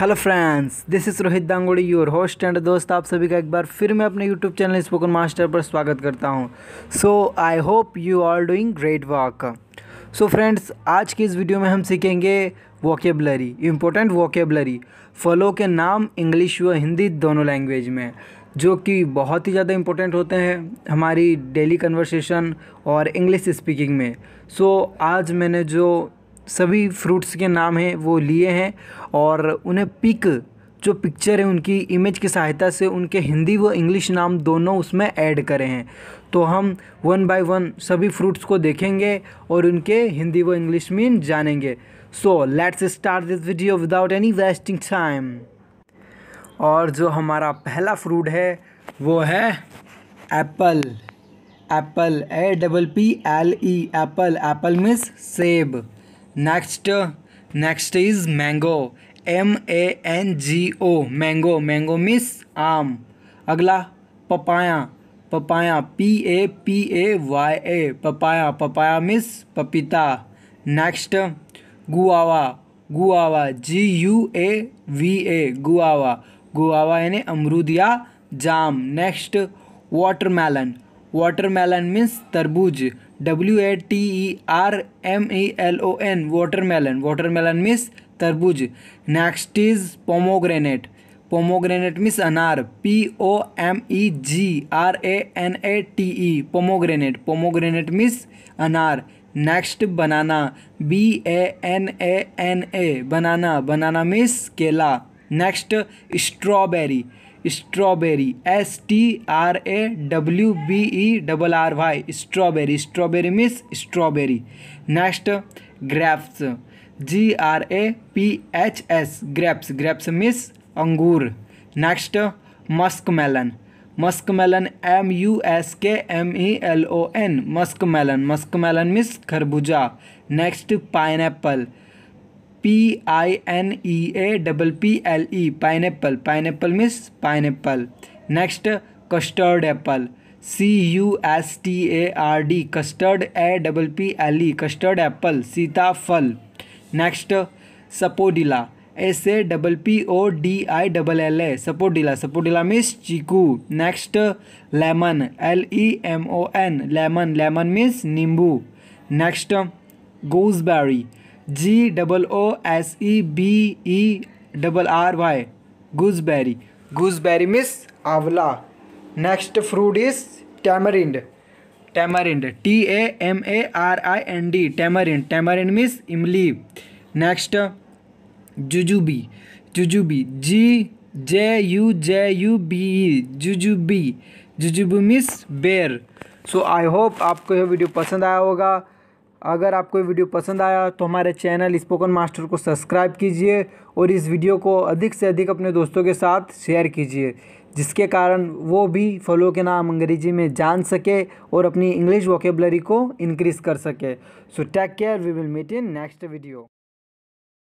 hello friends this is Rohit Dangodi your host and दोस्त आप सभी का एक बार फिर मैं अपने यूट्यूब चैनल स्पोकन मास्टर पर स्वागत करता हूं so I hope you are doing great work so friends आज की इस वीडियो में हम सीखेंगे वोकेबलरी इम्पोर्टेंट वोकेबलरी फलों के नाम इंग्लिश व हिंदी दोनों लैंग्वेज में जो कि बहुत ही ज़्यादा इम्पोर्टेंट होते हैं हमारी डेली कन्वर्सेशन और इंग्लिश स्पीकिंग में सो so, आज मैंने जो सभी फ्रूट्स के नाम हैं वो लिए हैं और उन्हें पिक जो पिक्चर है उनकी इमेज की सहायता से उनके हिंदी व इंग्लिश नाम दोनों उसमें ऐड करे हैं तो हम वन बाय वन सभी फ्रूट्स को देखेंगे और उनके हिंदी व इंग्लिश मीन जानेंगे so let's start this video without any wasting time और जो हमारा पहला फ्रूट है वो है apple apple A double P L E apple apple means सेब next next is mango M A N G O mango mango means आम अगला papaya papaya P A P A Y A papaya papaya miss पपीता next guava guava G U A V A guava guava यानी अमरूद या जाम next watermelon watermelon means तरबूज W A T E R M E L O N melon watermelon melon means तरबूज next is pomegranate pomegranate means अनार P O M E G R A N A T E pomegranate pomegranate means अनार next banana B A N A N A banana banana means केला next strawberry strawberry S T R A W B E double R Y strawberry strawberry means strawberry next grapes G R A P H S grapes grapes means अंगूर next musk melon musk melon M U S K M E e L O N musk melon musk melon means खरबूजा next pineapple P I N E A double P L E pineapple pineapple means pineapple next custard Apple C U S T A R D custard A double P L E custard apple सीताफल next sapodilla S A double P O D I double L A sapodilla sapodilla means चीकू next lemon L E M O N lemon lemon means नींबू next gooseberry G double O S E B E double R Y gooseberry gooseberry means आंवला next fruit is tamarind tamarind T A M A are I N D tamarind tamarind means इमली next jujube jujube G J U J U B E jujube jujube means बेर so I hope आपको यह video पसंद आया होगा अगर आपको ये वीडियो पसंद आया तो हमारे चैनल स्पोकन मास्टर को सब्सक्राइब कीजिए और इस वीडियो को अधिक से अधिक अपने दोस्तों के साथ शेयर कीजिए जिसके कारण वो भी फलों के नाम अंग्रेजी में जान सके और अपनी इंग्लिश वोकेबलरी को इनक्रीज़ कर सके so take care we will meet in next video